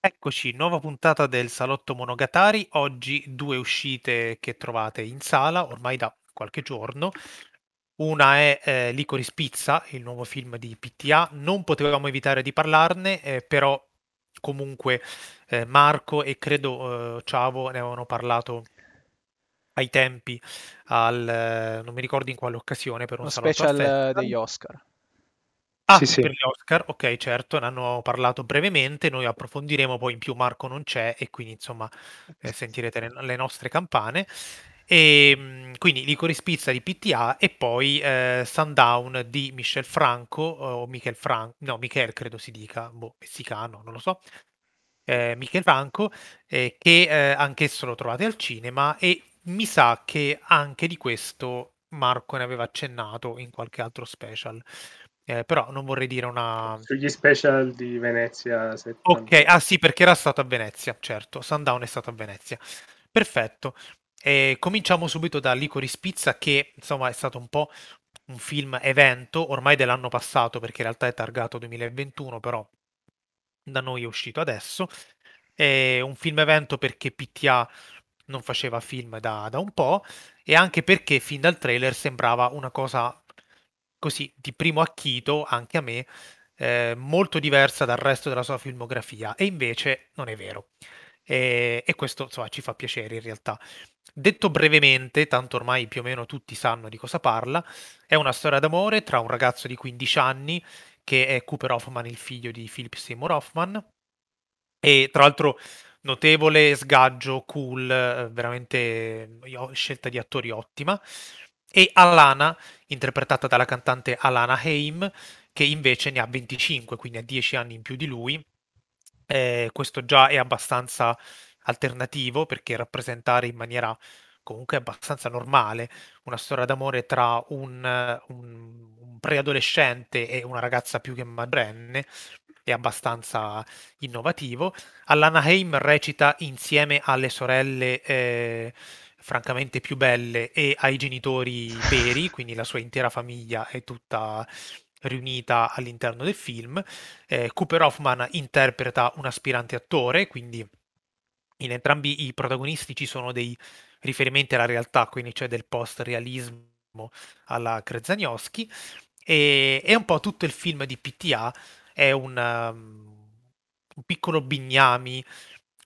Eccoci, nuova puntata del Salotto Monogatari. Oggi due uscite che trovate in sala ormai da qualche giorno. Una è eh, Licorice Pizza, il nuovo film di PTA. Non potevamo evitare di parlarne, eh, però comunque eh, Marco e credo eh, Ciavo ne avevano parlato ai tempi, al, non mi ricordo in quale occasione, per un Uno special degli Oscar. Ah, sì, sì. per gli Oscar, ok, certo, ne hanno parlato brevemente, noi approfondiremo, poi in più Marco non c'è e quindi insomma eh, sentirete le, le, nostre campane. E, ehm, quindi Licori Spizza di PTA e poi eh, Sundown di Michel Franco, eh, o Michel Franco, no, Michel credo si dica, boh, messicano, non lo so, eh, Michel Franco, eh, che eh, anch'esso lo trovate al cinema e mi sa che anche di questo Marco ne aveva accennato in qualche altro special. Eh, però non vorrei dire una. Sugli special di Venezia. 70. Ok, ah sì, perché era stato a Venezia, certo. Sundown è stato a Venezia. Perfetto. E cominciamo subito da Licorice Pizza, che insomma è stato un po' un film evento, ormai dell'anno passato, perché in realtà è targato 2021, però da noi è uscito adesso. È un film evento perché PTA non faceva film da, da un po' e anche perché fin dal trailer sembrava una cosa così di primo acchito anche a me eh, molto diversa dal resto della sua filmografia e invece non è vero e, e questo insomma, ci fa piacere in realtà detto brevemente tanto ormai più o meno tutti sanno di cosa parla è una storia d'amore tra un ragazzo di 15 anni che è Cooper Hoffman il figlio di Philip Seymour Hoffman e tra l'altro notevole sgaggio, cool, eh, veramente eh, scelta di attori ottima. E Alana, interpretata dalla cantante Alana Haim, che invece ne ha 25, quindi ha 10 anni in più di lui. Eh, questo già è abbastanza alternativo perché rappresentare in maniera comunque abbastanza normale una storia d'amore tra un, eh, un, un preadolescente e una ragazza più che maggiorenne è abbastanza innovativo. All'Anaheim recita insieme alle sorelle eh, francamente più belle e ai genitori veri, quindi la sua intera famiglia è tutta riunita all'interno del film. Eh, Cooper Hoffman interpreta un aspirante attore, quindi in entrambi i protagonisti ci sono dei riferimenti alla realtà, quindi c'è cioè del post-realismo alla Krezaniowski e è un po' tutto il film di PTA è un, um, un piccolo bignami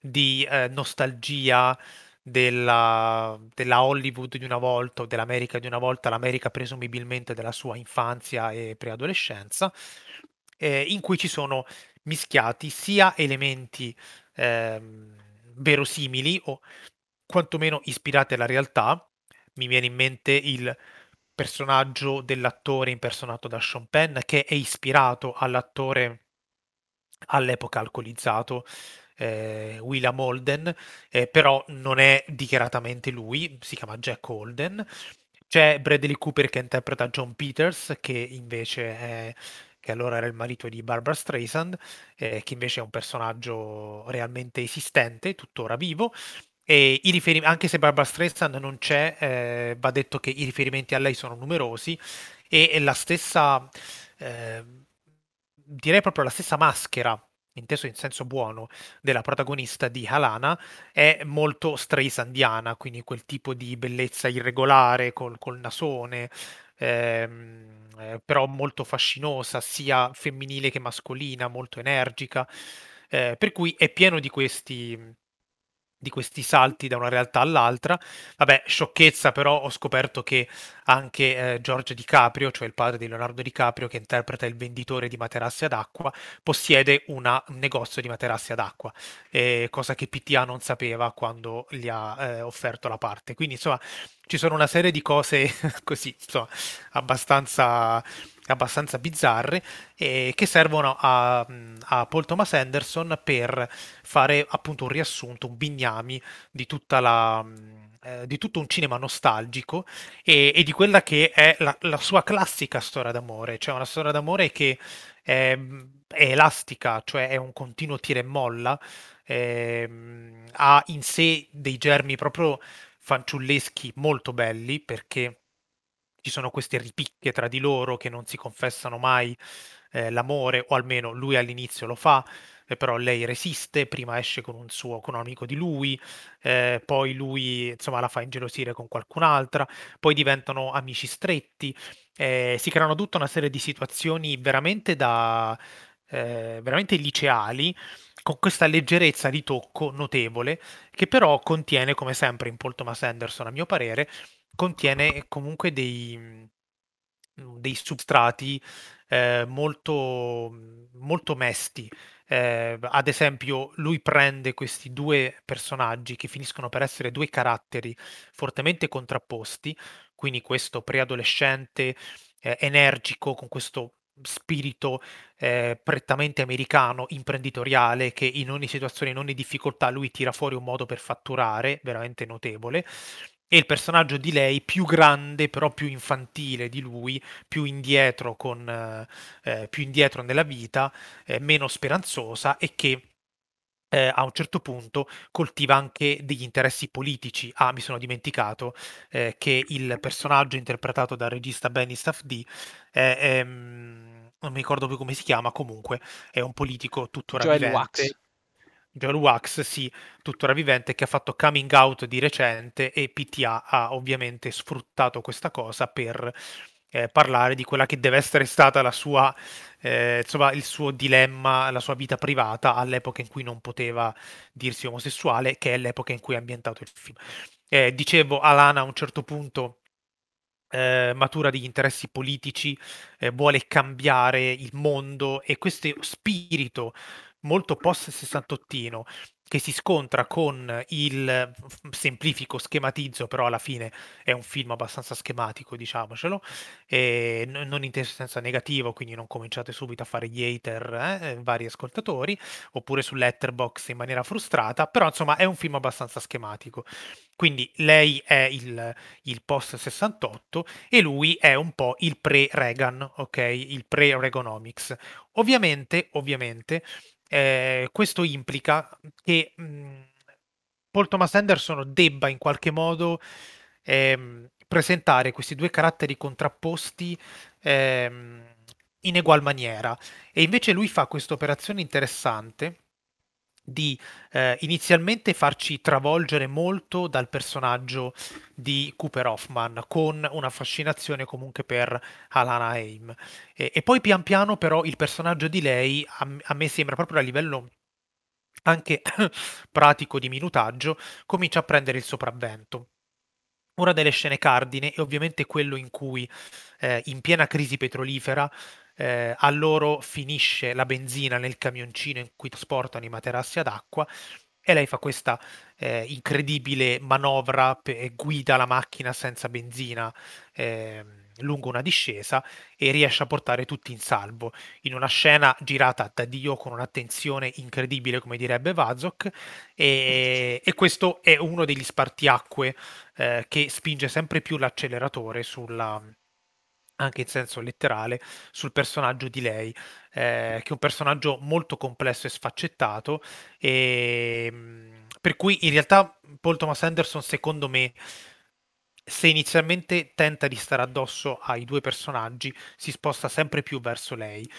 di eh, nostalgia della, della, Hollywood di una volta o dell'America di una volta, l'America presumibilmente della sua infanzia e preadolescenza, eh, in cui ci sono mischiati sia elementi eh, verosimili o quantomeno ispirati alla realtà, mi viene in mente il personaggio dell'attore impersonato da Sean Penn che è ispirato all'attore all'epoca alcolizzato eh, Willa Molden, eh, però non è dichiaratamente lui, si chiama Jack Holden. C'è Bradley Cooper che interpreta John Peters, che invece è, che allora era il marito di Barbara Streisand, eh, che invece è un personaggio realmente esistente, tuttora vivo. E riferim- anche se Barbara Streisand non c'è, eh, va detto che i riferimenti a lei sono numerosi e, e la stessa, eh, direi proprio la stessa maschera, inteso in senso buono, della protagonista di Halana è molto Streisandiana, quindi quel tipo di bellezza irregolare col, col nasone. Ehm, eh, però molto fascinosa sia femminile che mascolina, molto energica, eh, per cui è pieno di questi, di questi salti da una realtà all'altra. Vabbè, sciocchezza, però ho scoperto che anche eh, Giorgio DiCaprio, cioè il padre di Leonardo DiCaprio, che interpreta il venditore di materassi ad acqua, possiede una, un negozio di materassi ad acqua, eh, cosa che PTA non sapeva quando gli ha eh, offerto la parte. Quindi, insomma, ci sono una serie di cose così, insomma, abbastanza abbastanza bizzarre eh, che servono a, a, Paul Thomas Anderson per fare appunto un riassunto, un bignami di, la, eh, di tutto un cinema nostalgico e, e di quella che è la, la, sua classica storia d'amore, cioè una storia d'amore che è, è elastica, cioè è un continuo tira e molla, eh, ha in sé dei germi proprio fanciulleschi molto belli perché ci sono queste ripicche tra di loro che non si confessano mai eh, l'amore, o almeno lui all'inizio lo fa, eh, però lei resiste, prima esce con un suo con un amico di lui, eh, poi lui insomma la fa ingelosire con qualcun'altra, poi diventano amici stretti, eh, si creano tutta una serie di situazioni veramente da eh, veramente liceali con questa leggerezza di tocco notevole che però contiene come sempre in Paul Thomas Anderson a mio parere contiene comunque dei, mm, dei substrati eh, molto, mm, molto mesti. Eh, ad esempio, lui prende questi due personaggi che finiscono per essere due caratteri fortemente contrapposti, quindi questo preadolescente eh, energico con questo spirito eh, prettamente americano, imprenditoriale, che in ogni situazione, in ogni difficoltà, lui tira fuori un modo per fatturare, veramente notevole, e il personaggio di lei più grande però più infantile di lui, più indietro, con, eh, eh, più indietro nella vita, eh, meno speranzosa e che eh, a un certo punto coltiva anche degli interessi politici. Ah, mi sono dimenticato eh, che il personaggio interpretato dal regista Benny Staff è, è, non mi ricordo più come si chiama, comunque è un politico tuttora Joel vivente. Wax. John Wax, sì, tuttora vivente, che ha fatto coming out di recente e PTA ha ovviamente sfruttato questa cosa per eh, parlare di quella che deve essere stata la sua, eh, insomma, il suo dilemma, la sua vita privata all'epoca in cui non poteva dirsi omosessuale, che è l'epoca in cui è ambientato il film. Eh, dicevo, Alana a un certo punto eh, matura degli interessi politici, eh, vuole cambiare il mondo e questo spirito molto post 68 che si scontra con il semplifico schematizzo, però alla fine è un film abbastanza schematico, diciamocelo, non in senso negativo, quindi non cominciate subito a fare gli hater, eh, eh vari ascoltatori, oppure su Letterbox in maniera frustrata, però insomma è un film abbastanza schematico. Quindi lei è il, il post 68 e lui è un po' il pre-Reagan, ok? Il pre-Reaganomics. Ovviamente, ovviamente, eh, questo implica che mh, mhmm, Paul Thomas Anderson debba in qualche modo ehm, presentare questi due caratteri contrapposti ehm, in egual maniera. E invece lui fa questa operazione interessante di eh, inizialmente farci travolgere molto dal personaggio di Cooper Hoffman con una fascinazione comunque per Alana Haim e, e poi pian piano però il personaggio di lei a, a me sembra proprio a livello anche pratico di minutaggio comincia a prendere il sopravvento una delle scene cardine è ovviamente quello in cui eh, in piena crisi petrolifera eh, a loro finisce la benzina nel camioncino in cui trasportano i materassi ad acqua e lei fa questa eh, incredibile manovra pe- guida la macchina senza benzina eh, lungo una discesa e riesce a portare tutti in salvo in una scena girata da Dio con un'attenzione incredibile come direbbe Vazok e, e questo è uno degli spartiacque eh, che spinge sempre più l'acceleratore sulla, anche in senso letterale, sul personaggio di lei, eh, che è un personaggio molto complesso e sfaccettato, e, ehm, per cui in realtà Paul Thomas Anderson, secondo me, se inizialmente tenta di stare addosso ai due personaggi, si sposta sempre più verso lei.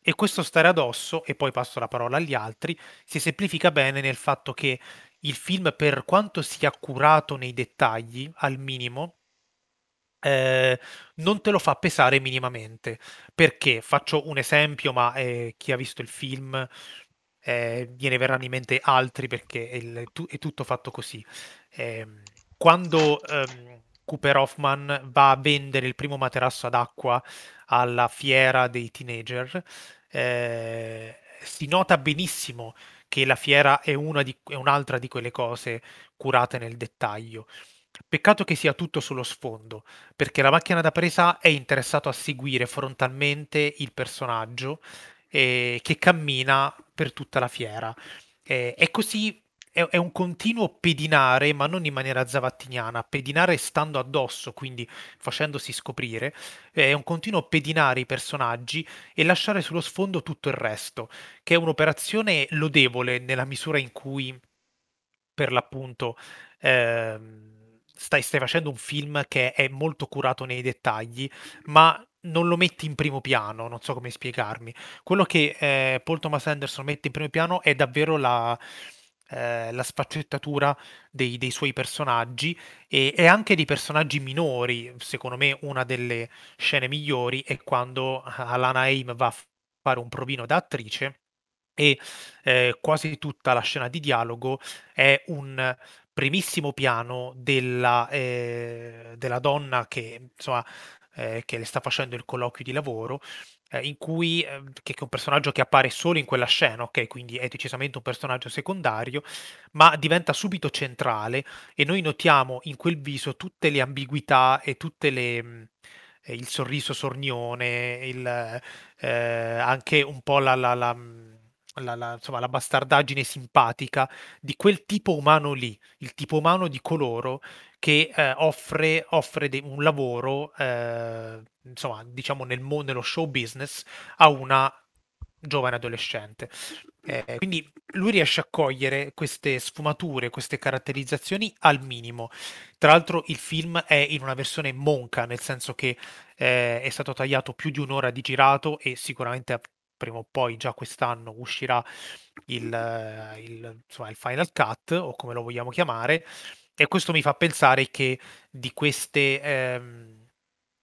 E questo stare addosso, e poi passo la parola agli altri, si semplifica bene nel fatto che il film, per quanto sia curato nei dettagli, al minimo, eh, non te lo fa pesare minimamente. Perché? Faccio un esempio, ma eh, chi ha visto il film eh, gliene verranno in mente altri perché è, il, è tutto fatto così. Ehm, quando ehm, Cooper Hoffman va a vendere il primo materasso ad acqua alla fiera dei teenager, eh, si nota benissimo che la fiera è, di, è un'altra di quelle cose curate nel dettaglio. Peccato che sia tutto sullo sfondo, perché la macchina da presa è interessata a seguire frontalmente il personaggio eh, che cammina per tutta la fiera. Eh, è così, è, è, un continuo pedinare, ma non in maniera zavattiniana, pedinare stando addosso, quindi facendosi scoprire, eh, è un continuo pedinare i personaggi e lasciare sullo sfondo tutto il resto, che è un'operazione lodevole nella misura in cui, per l'appunto, ehm, stai, stai facendo un film che è molto curato nei dettagli, ma non lo metti in primo piano, non so come spiegarmi. Quello che eh, Paul Thomas Anderson mette in primo piano è davvero la, eh, la sfaccettatura dei, dei, suoi personaggi e, e, anche dei personaggi minori. Secondo me una delle scene migliori è quando eh, Alana Haim va a fare un provino da attrice e eh, quasi tutta la scena di dialogo è un primissimo piano della, eh, della donna che, insomma, eh, che le sta facendo il colloquio di lavoro, eh, in cui, ehm, che è un personaggio che appare solo in quella scena, ok, quindi è decisamente un personaggio secondario, ma diventa subito centrale e noi notiamo in quel viso tutte le ambiguità e tutte le mm, eh, il sorriso sornione, il, eh, anche un po' la, la, la, mm, la, la, insomma, la bastardaggine simpatica di quel tipo umano lì, il tipo umano di coloro che eh, offre, offre de- un lavoro, eh, insomma, diciamo nel mo- nello show business a una giovane adolescente. Eh, quindi lui riesce a cogliere queste sfumature, queste caratterizzazioni al minimo. Tra l'altro il film è in una versione monca, nel senso che eh, è stato tagliato più di un'ora di girato e sicuramente prima o poi, già quest'anno, uscirà il, il, insomma, il Final Cut o come lo vogliamo chiamare. E questo mi fa pensare che di, queste, ehm,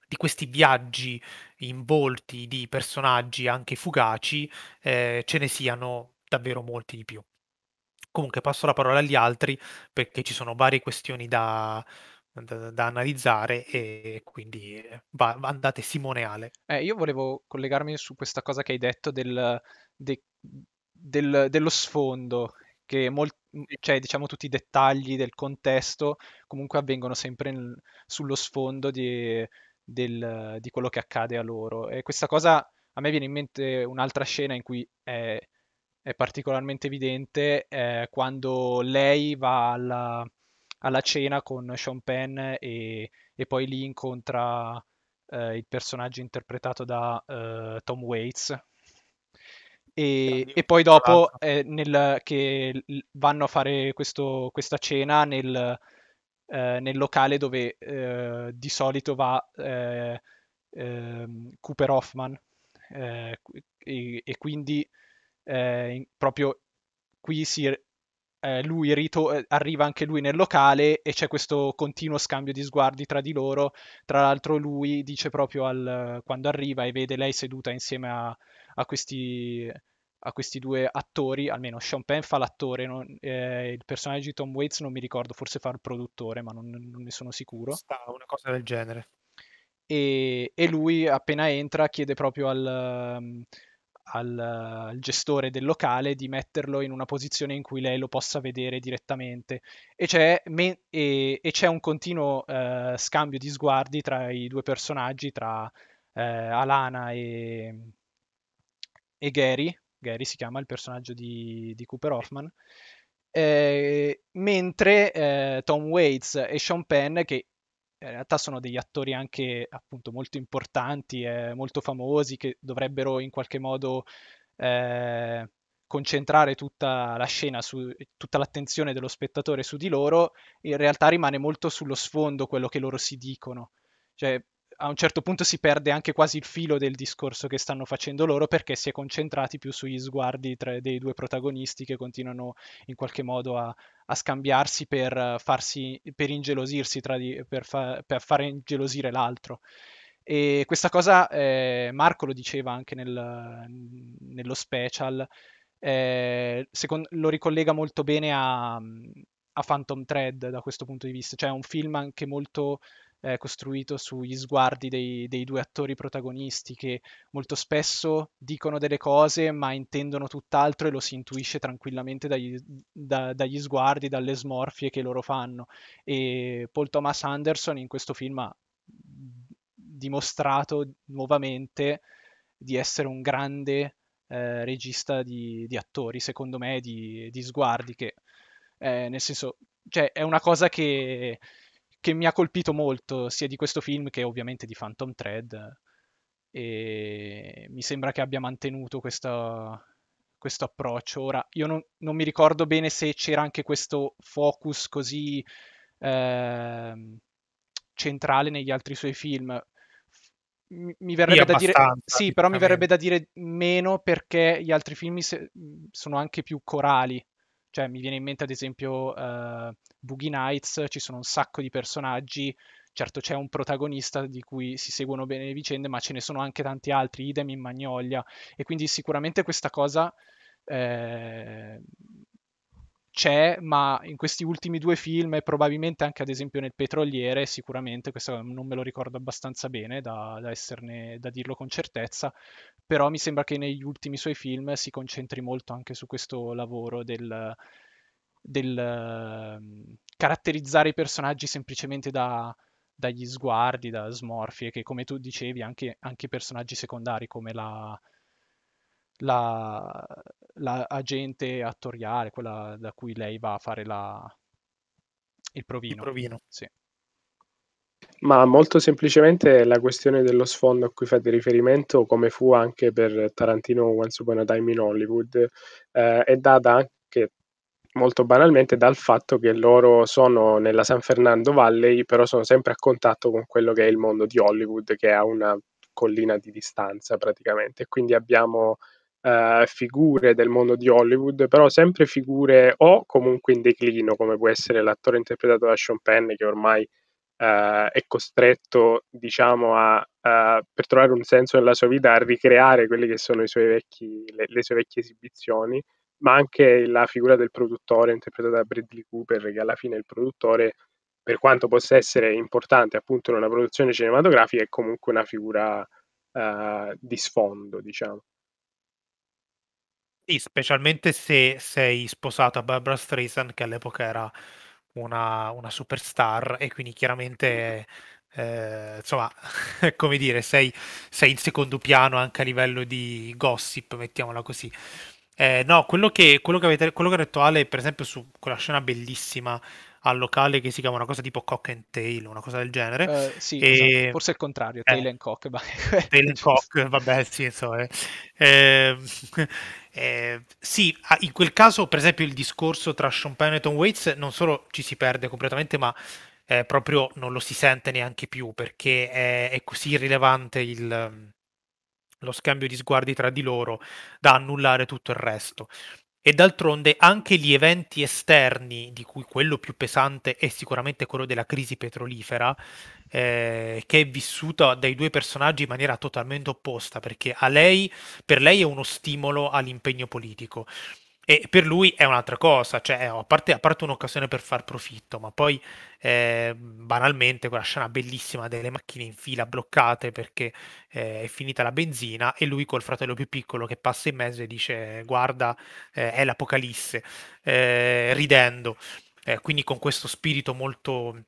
di questi viaggi in volti di personaggi anche fugaci eh, ce ne siano davvero molti di più. Comunque passo la parola agli altri perché ci sono varie questioni da, da, da analizzare e quindi va, andate Simoneale. Eh, io volevo collegarmi su questa cosa che hai detto del, de, del, dello sfondo, che molt, cioè, diciamo, tutti i dettagli del contesto comunque avvengono sempre in, sullo sfondo di, del, di, quello che accade a loro. E questa cosa a me viene in mente un'altra scena in cui è, è particolarmente evidente eh, quando lei va alla alla cena con Sean Penn e, e poi lì incontra eh, il personaggio interpretato da eh, Tom Waits. E, e poi dopo esatto. eh, nel, che vanno a fare questo, questa cena nel, eh, nel locale dove eh, di solito va eh, ehm, Cooper Hoffman e, e quindi in, proprio qui si eh, lui rito- eh, arriva anche lui nel locale e c'è questo continuo scambio di sguardi tra di loro. Tra l'altro lui dice proprio al, quando arriva e vede lei seduta insieme a, a, questi, a questi, due attori, almeno Sean Penn fa l'attore, non, eh, il personaggio di Tom Waits non mi ricordo, forse fa il produttore, ma non, non ne sono sicuro. Sta una cosa del genere. E, e, lui appena entra chiede proprio al, al, al, gestore del locale di metterlo in una posizione in cui lei lo possa vedere direttamente e c'è, me, e, e c'è un continuo eh, scambio di sguardi tra i due personaggi, tra eh, Alana e, e Gary, Gary si chiama il personaggio di, di Cooper Hoffman, eh, mentre eh, Tom Waits e Sean Penn, che in realtà sono degli attori anche appunto molto importanti, eh, molto famosi, che dovrebbero in qualche modo eh, concentrare tutta la scena, su, tutta l'attenzione dello spettatore su di loro, in realtà rimane molto sullo sfondo quello che loro si dicono. Cioè, a un certo punto si perde anche quasi il filo del discorso che stanno facendo loro perché si è concentrati più sugli sguardi tra, dei due protagonisti che continuano in qualche modo a, a scambiarsi per, farsi, per ingelosirsi, di, per, fa, per fare ingelosire l'altro. E questa cosa eh, Marco lo diceva anche nel, nello special, eh, secondo, lo ricollega molto bene a, a Phantom Thread da questo punto di vista, cioè è un film anche molto eh, costruito sugli sguardi dei, dei, due attori protagonisti che molto spesso dicono delle cose ma intendono tutt'altro e lo si intuisce tranquillamente dagli, da, dagli sguardi, dalle smorfie che loro fanno. E Paul Thomas Anderson in questo film ha dimostrato nuovamente di essere un grande eh, regista di, di, attori, secondo me, di, di sguardi, che eh, nel senso, cioè, è una cosa che che mi ha colpito molto sia di questo film che ovviamente di Phantom Thread e mi sembra che abbia mantenuto questa, questo approccio. Ora, io non, non, mi ricordo bene se c'era anche questo focus così eh, centrale negli altri suoi film. Mi, verrebbe da dire sì, però mi verrebbe da dire meno perché gli altri film se, sono anche più corali cioè, mi viene in mente ad esempio uh, Boogie Nights, ci sono un sacco di personaggi, certo c'è un protagonista di cui si seguono bene le vicende, ma ce ne sono anche tanti altri, idem in Magnolia, e quindi sicuramente questa cosa eh, c'è, ma in questi ultimi due film e probabilmente anche ad esempio nel Petroliere, sicuramente, questo non me lo ricordo abbastanza bene da, da, esserne, da dirlo con certezza, però mi sembra che negli ultimi suoi film si concentri molto anche su questo lavoro del, del uh, caratterizzare i personaggi semplicemente da, dagli sguardi, da smorfie, che come tu dicevi anche, anche i personaggi secondari come la la, la agente attoriale, quella da cui lei va a fare la, il provino. Il provino. Sì. Ma molto semplicemente la questione dello sfondo a cui fate riferimento, come fu anche per Tarantino Once Upon a Time in Hollywood, eh, è data anche molto banalmente dal fatto che loro sono nella San Fernando Valley, però sono sempre a contatto con quello che è il mondo di Hollywood, che è a una collina di distanza praticamente. Quindi abbiamo eh, figure del mondo di Hollywood, però sempre figure o comunque in declino, come può essere l'attore interpretato da Sean Penn che ormai eh, è costretto, diciamo, a, a, per trovare un senso nella sua vita, a ricreare quelle che sono vecchi, le, le sue vecchie esibizioni, ma anche la figura del produttore interpretata da Bradley Cooper, che alla fine è il produttore per quanto possa essere importante appunto in una produzione cinematografica, è comunque una figura uh, di sfondo, diciamo. Sì, specialmente se sei sposato a Barbra Streisand, che all'epoca era una, una superstar, e quindi chiaramente, eh, insomma, come dire, sei, sei, in secondo piano anche a livello di gossip, mettiamola così. Eh, no, quello che, quello, che avete, quello che ha detto Ale, per esempio, su quella scena bellissima al locale che si chiama una cosa tipo Cock and Tail, una cosa del genere. Uh, sì, e... esatto. forse è il contrario, eh, Tail and Cock. Ma... tail and Cock, vabbè, sì, insomma. Eh, ehm, eh, sì, in quel caso, per esempio, il discorso tra Sean Penn e Tom Waits non solo ci si perde completamente, ma eh, proprio non lo si sente neanche più, perché è, è così irrilevante il lo scambio di sguardi tra di loro da annullare tutto il resto e d'altronde anche gli eventi esterni, di cui quello più pesante è sicuramente quello della crisi petrolifera, eh, che è vissuta dai due personaggi in maniera totalmente opposta, perché lei, per lei è uno stimolo all'impegno politico. E per lui è un'altra cosa, cioè, eh, a, parte, a parte, un'occasione per far profitto, ma poi eh, banalmente quella scena bellissima delle macchine in fila bloccate perché eh, è finita la benzina e lui col fratello più piccolo che passa in mezzo e dice guarda eh, è l'apocalisse, eh, ridendo, eh, quindi con questo spirito molto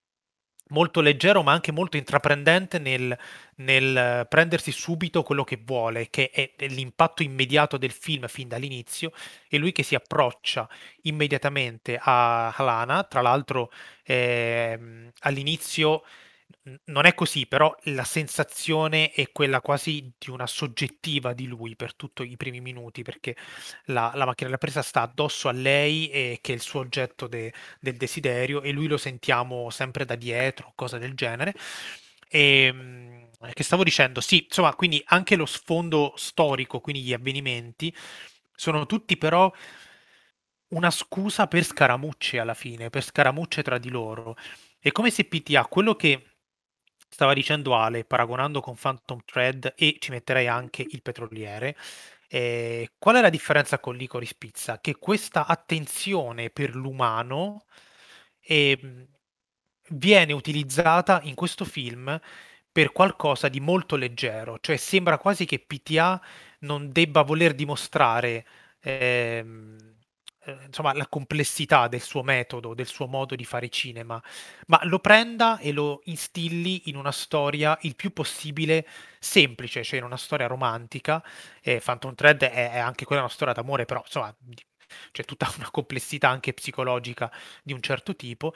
molto leggero ma anche molto intraprendente nel, nel, eh, prendersi subito quello che vuole, che è l'impatto immediato del film fin dall'inizio, e lui che si approccia immediatamente a Halana, tra l'altro eh, all'inizio non è così, però la sensazione è quella quasi di una soggettiva di lui per tutti i primi minuti, perché la, la macchina della presa sta addosso a lei e che è il suo oggetto de, del desiderio e lui lo sentiamo sempre da dietro, cose del genere. E, ehm, che stavo dicendo, sì, insomma, quindi anche lo sfondo storico, quindi gli avvenimenti, sono tutti però una scusa per scaramucce alla fine, per scaramucce tra di loro. È come se PTA quello che stava dicendo Ale, paragonando con Phantom Thread e ci metterei anche il petroliere, eh, qual è la differenza con Licorice Pizza? Che questa attenzione per l'umano eh, viene utilizzata in questo film per qualcosa di molto leggero, cioè sembra quasi che PTA non debba voler dimostrare... Ehm, eh, insomma, la complessità del suo metodo, del suo modo di fare cinema, ma lo prenda e lo instilli in una storia il più possibile semplice, cioè in una storia romantica. E Phantom Thread è, è anche quella una storia d'amore, però insomma c'è tutta una complessità anche psicologica di un certo tipo.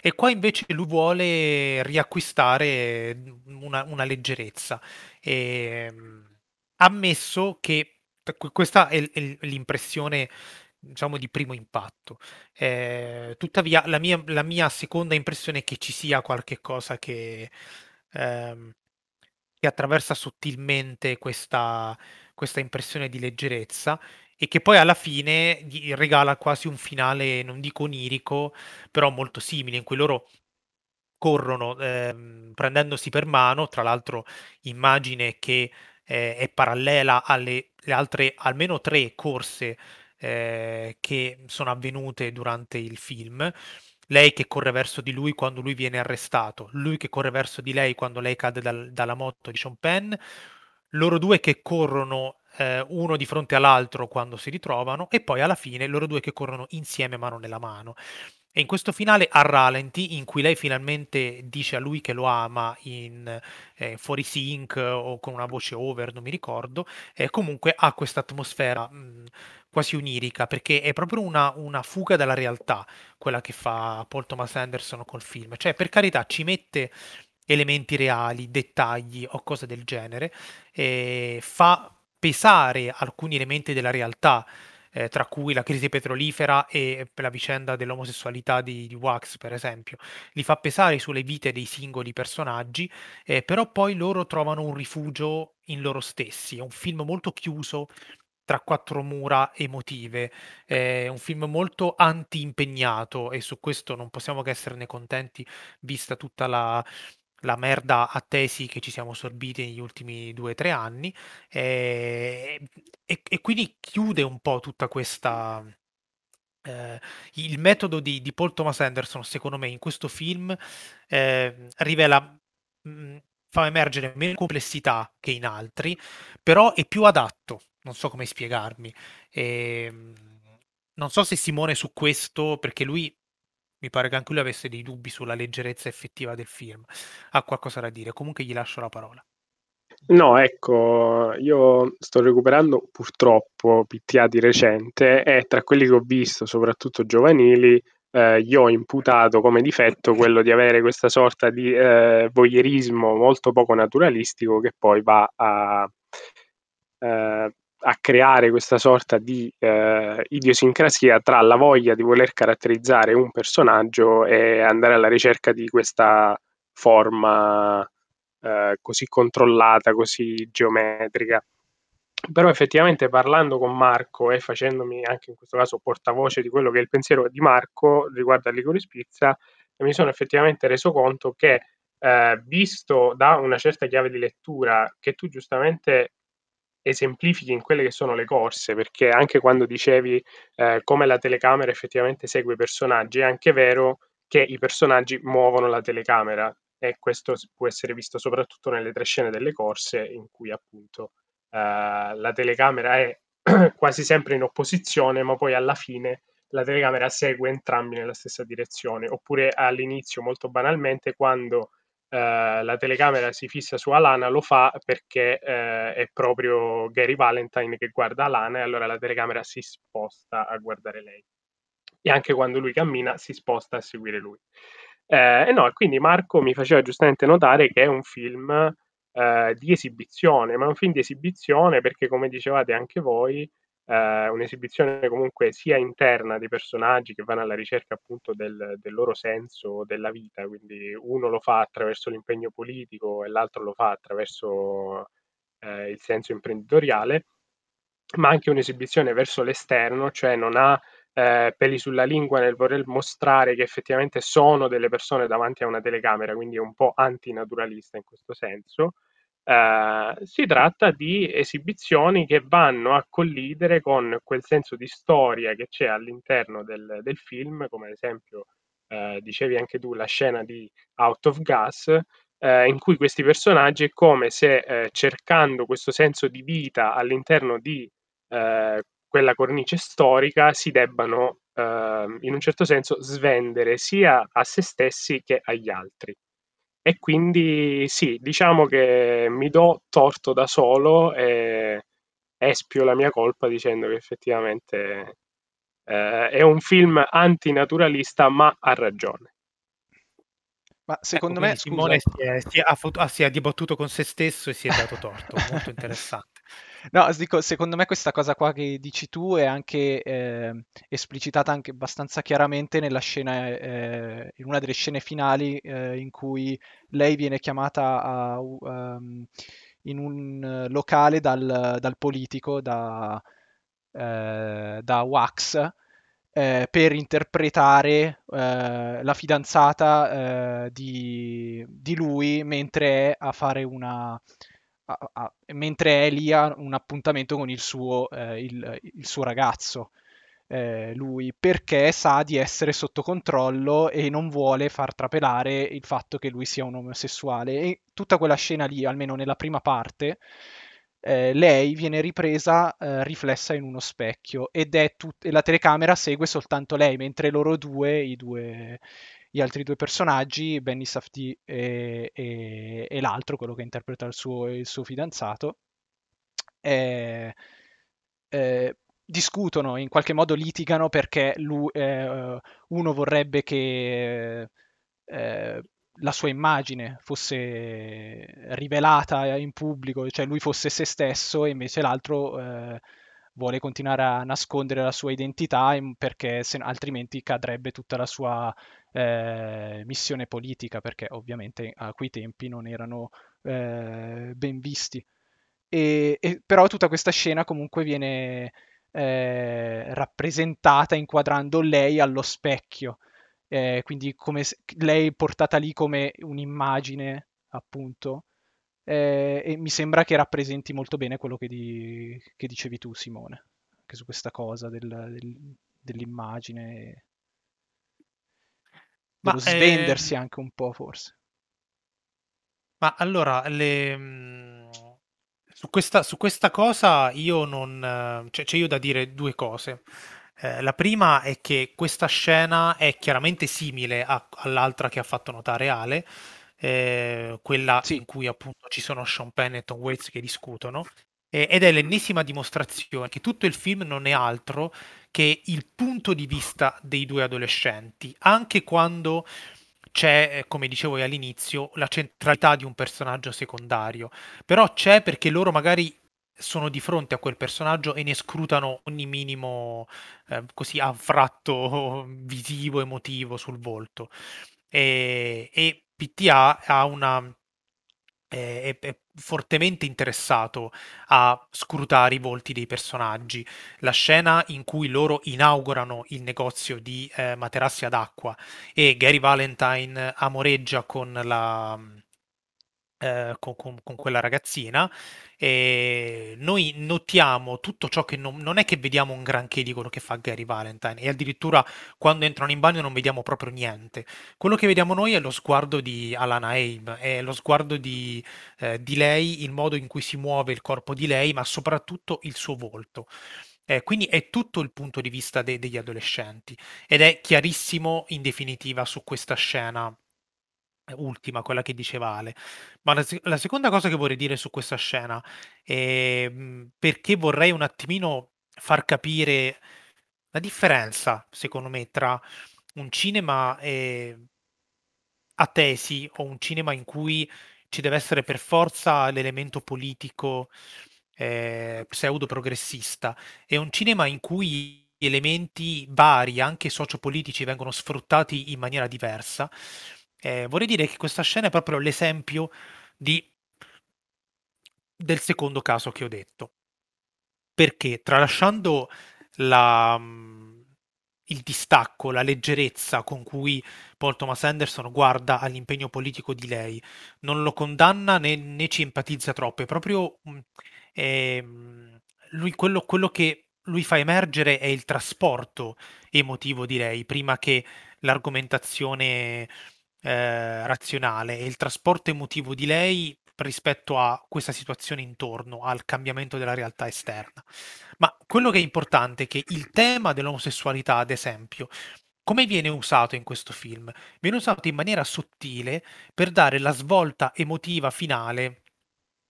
E qua invece lui vuole riacquistare una, una leggerezza. E, ehm, ammesso che questa è l'impressione diciamo di primo impatto. Eh, tuttavia, la mia, la mia, seconda impressione è che ci sia qualche cosa che, ehm, che attraversa sottilmente questa, questa, impressione di leggerezza e che poi alla fine gli regala quasi un finale, non dico onirico, però molto simile, in cui loro corrono ehm, prendendosi per mano, tra l'altro immagine che eh, è parallela alle altre almeno tre corse eh, che sono avvenute durante il film. Lei che corre verso di lui quando lui viene arrestato, lui che corre verso di lei quando lei cade dal, dalla moto di Sean Penn, loro due che corrono eh, uno di fronte all'altro quando si ritrovano e poi alla fine loro due che corrono insieme mano nella mano. E in questo finale a ralenti, in cui lei finalmente dice a lui che lo ama in eh, fuori sync o con una voce over, non mi ricordo, eh, comunque ha questa atmosfera mm, quasi onirica, perché è proprio una, una, fuga dalla realtà quella che fa Paul Thomas Anderson col film. Cioè, per carità, ci mette elementi reali, dettagli o cose del genere, eh, fa pesare alcuni elementi della realtà eh, tra cui la crisi petrolifera e la vicenda dell'omosessualità di, di, Wax, per esempio. Li fa pesare sulle vite dei singoli personaggi, eh, però poi loro trovano un rifugio in loro stessi. È un film molto chiuso tra quattro mura emotive. È un film molto anti-impegnato e su questo non possiamo che esserne contenti, vista tutta la la merda a tesi che ci siamo sorbiti negli ultimi due o tre anni e, ehm, e, e, quindi chiude un po' tutta questa... Eh, il metodo di, di, Paul Thomas Anderson, secondo me, in questo film eh, rivela mm, fa emergere meno complessità che in altri, però è più adatto. Non so come spiegarmi. E, ehm, non so se Simone su questo, perché lui mi pare che anche lui avesse dei dubbi sulla leggerezza effettiva del film. Ha qualcosa da dire, comunque gli lascio la parola. No, ecco, io sto recuperando purtroppo PTA di recente e tra quelli che ho visto, soprattutto giovanili, eh, gli ho imputato come difetto quello di avere questa sorta di eh, voyeurismo molto poco naturalistico che poi va a eh, a creare questa sorta di eh, idiosincrasia tra la voglia di voler caratterizzare un personaggio e andare alla ricerca di questa forma eh, così controllata, così geometrica. Però effettivamente parlando con Marco e facendomi anche in questo caso portavoce di quello che è il pensiero di Marco riguardo a Licoris Pizza, mi sono effettivamente reso conto che eh, visto da una certa chiave di lettura che tu giustamente esemplifichi in quelle che sono le corse, perché anche quando dicevi eh, come la telecamera effettivamente segue i personaggi, è anche vero che i personaggi muovono la telecamera e questo può essere visto soprattutto nelle tre scene delle corse in cui appunto eh, la telecamera è quasi sempre in opposizione, ma poi alla fine la telecamera segue entrambi nella stessa direzione, oppure all'inizio molto banalmente quando eh, la telecamera si fissa su Alana, lo fa perché eh, è proprio Gary Valentine che guarda Alana e allora la telecamera si sposta a guardare lei. E anche quando lui cammina si sposta a seguire lui. Eh, e no, quindi Marco mi faceva giustamente notare che è un film eh, di esibizione, ma è un film di esibizione perché come dicevate anche voi, eh, un'esibizione comunque sia interna dei personaggi che vanno alla ricerca appunto del, del, loro senso della vita, quindi uno lo fa attraverso l'impegno politico e l'altro lo fa attraverso eh, il senso imprenditoriale, ma anche un'esibizione verso l'esterno, cioè non ha eh, peli sulla lingua nel voler mostrare che effettivamente sono delle persone davanti a una telecamera, quindi è un po' antinaturalista in questo senso eh, si tratta di esibizioni che vanno a collidere con quel senso di storia che c'è all'interno del, del film, come ad esempio eh, dicevi anche tu la scena di Out of Gas, eh, in cui questi personaggi è come se eh, cercando questo senso di vita all'interno di eh, quella cornice storica si debbano ehm, in un certo senso svendere sia a se stessi che agli altri. E quindi sì, diciamo che mi do torto da solo e espio la mia colpa dicendo che effettivamente eh, è un film antinaturalista, ma ha ragione. Ma ecco, secondo ecco, me Simone si è, si, è, si, è, si è dibattuto con se stesso e si è dato torto, molto interessante. No, dico, secondo me questa cosa qua che dici tu è anche eh, esplicitata anche abbastanza chiaramente nella scena, eh, in una delle scene finali eh, in cui lei viene chiamata a, um, in un locale dal, dal politico, da, eh, da Wax, eh, per interpretare eh, la fidanzata di, di, lui mentre è a fare una a, a, mentre Elia ha un appuntamento con il suo, eh, il, il suo ragazzo, eh, lui, perché sa di essere sotto controllo e non vuole far trapelare il fatto che lui sia un omosessuale. E tutta quella scena lì, almeno nella prima parte, eh, lei viene ripresa eh, riflessa in uno specchio ed è tut- la telecamera segue soltanto lei, mentre loro due, i due, gli altri due personaggi, Benny Safdie e, e, e, l'altro, quello che interpreta il suo, il suo fidanzato, eh, eh, discutono, in qualche modo litigano perché lui, eh, uno vorrebbe che eh, la sua immagine fosse rivelata in pubblico, cioè lui fosse se stesso e invece l'altro eh, vuole continuare a nascondere la sua identità perché se, altrimenti cadrebbe tutta la sua eh, missione politica, perché ovviamente a quei tempi non erano eh, ben visti. E, e, però tutta questa scena comunque viene eh, rappresentata inquadrando lei allo specchio, eh, quindi lei portata lì come un'immagine, appunto. Eh, e mi sembra che rappresenti molto bene quello che, di, che dicevi tu, Simone, anche su questa cosa del, del, dell'immagine ma svendersi eh... anche un po' forse. Ma allora, le... Mhmm, su, questa, su, questa, cosa io non... Cioè, c'è io da dire due cose. Eh, la prima è che questa scena è chiaramente simile a, all'altra che ha fatto notare Ale, eh, quella sì. in cui appunto ci sono Sean Penn e Tom Waits che discutono, ed è l'ennesima dimostrazione che tutto il film non è altro che il punto di vista dei due adolescenti, anche quando c'è, eh, come dicevo all'inizio, la centralità di un personaggio secondario, però c'è perché loro magari sono di fronte a quel personaggio e ne scrutano ogni minimo eh, così anfratto visivo, emotivo sul volto. E, e PTA ha una è, è, fortemente interessato a scrutare i volti dei personaggi. La scena in cui loro inaugurano il negozio di eh, materassi ad acqua e Gary Valentine amoreggia con la eh, con, con, con, quella ragazzina e noi notiamo tutto ciò che non, non, è che vediamo un granché di quello che fa Gary Valentine e addirittura quando entrano in bagno non vediamo proprio niente. Quello che vediamo noi è lo sguardo di Alana Abe è lo sguardo di, eh, di lei, il modo in cui si muove il corpo di lei, ma soprattutto il suo volto. Eh, quindi è tutto il punto di vista de- degli adolescenti ed è chiarissimo in definitiva su questa scena Ultima, quella che diceva Ale. Ma la, la seconda cosa che vorrei dire su questa scena è ehm, perché vorrei un attimino far capire la differenza, secondo me, tra un cinema eh, a tesi o un cinema in cui ci deve essere per forza l'elemento politico eh, pseudo-progressista e un cinema in cui elementi vari, anche sociopolitici, vengono sfruttati in maniera diversa eh, vorrei dire che questa scena è proprio l'esempio di... del secondo caso che ho detto. Perché tralasciando la, mm, il distacco, la leggerezza con cui Paul Thomas Anderson guarda all'impegno politico di lei. Non lo condanna né, né ci empatizza troppo, è proprio eh, lui, quello, quello, che lui fa emergere è il trasporto emotivo di lei, prima che l'argomentazione eh, razionale e il trasporto emotivo di lei rispetto a questa situazione intorno al cambiamento della realtà esterna. Ma quello che è importante è che il tema dell'omosessualità, ad esempio, come viene usato in questo film? Viene usato in maniera sottile per dare la svolta emotiva finale